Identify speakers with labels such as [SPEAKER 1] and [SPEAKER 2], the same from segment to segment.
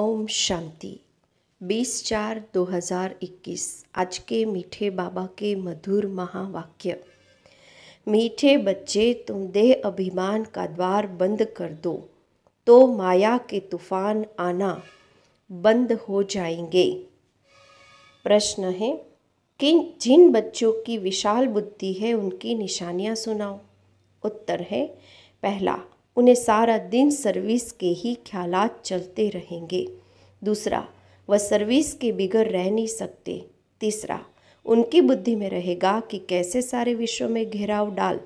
[SPEAKER 1] ओम शांति 20 चार 2021 आज के मीठे बाबा के मधुर महावाक्य मीठे बच्चे तुम देह अभिमान का द्वार बंद कर दो तो माया के तूफान आना बंद हो जाएंगे प्रश्न है कि जिन बच्चों की विशाल बुद्धि है उनकी निशानियां सुनाओ उत्तर है पहला उन्हें सारा दिन सर्विस के ही ख्याल चलते रहेंगे दूसरा वह सर्विस के बिगड़ रह नहीं सकते तीसरा उनकी बुद्धि में रहेगा कि कैसे सारे विश्व में घेराव डाल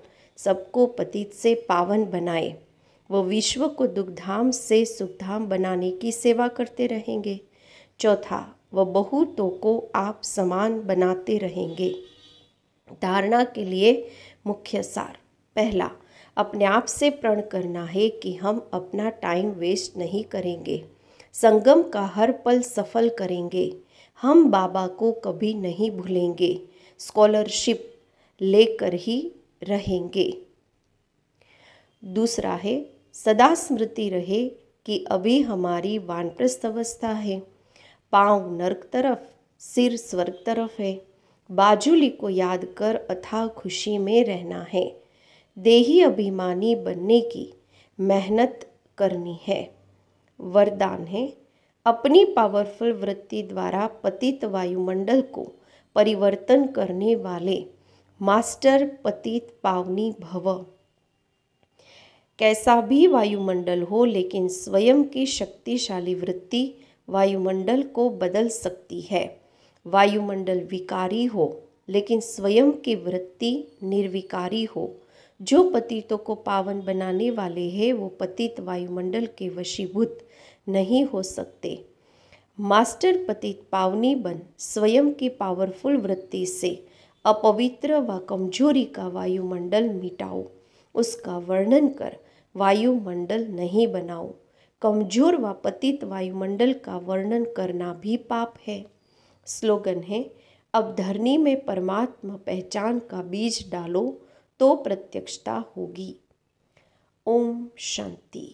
[SPEAKER 1] सबको पतित से पावन बनाए वह विश्व को दुखधाम से सुखधाम बनाने की सेवा करते रहेंगे चौथा वह बहुतों को आप समान बनाते रहेंगे धारणा के लिए मुख्य सार पहला अपने आप से प्रण करना है कि हम अपना टाइम वेस्ट नहीं करेंगे संगम का हर पल सफल करेंगे हम बाबा को कभी नहीं भूलेंगे स्कॉलरशिप लेकर ही रहेंगे दूसरा है सदा स्मृति रहे कि अभी हमारी वानप्रस्थ अवस्था है पाँव नर्क तरफ सिर स्वर्ग तरफ है बाजूली को याद कर अथा खुशी में रहना है देही अभिमानी बनने की मेहनत करनी है वरदान है अपनी पावरफुल वृत्ति द्वारा पतित वायुमंडल को परिवर्तन करने वाले मास्टर पतित पावनी भव कैसा भी वायुमंडल हो लेकिन स्वयं की शक्तिशाली वृत्ति वायुमंडल को बदल सकती है वायुमंडल विकारी हो लेकिन स्वयं की वृत्ति निर्विकारी हो जो पतितों को पावन बनाने वाले हैं वो पतित वायुमंडल के वशीभूत नहीं हो सकते मास्टर पतित पावनी बन स्वयं की पावरफुल वृत्ति से अपवित्र व कमजोरी का वायुमंडल मिटाओ उसका वर्णन कर वायुमंडल नहीं बनाओ कमजोर व पतित वायुमंडल का वर्णन करना भी पाप है स्लोगन है अब धरनी में परमात्मा पहचान का बीज डालो तो प्रत्यक्षता होगी ओम शांति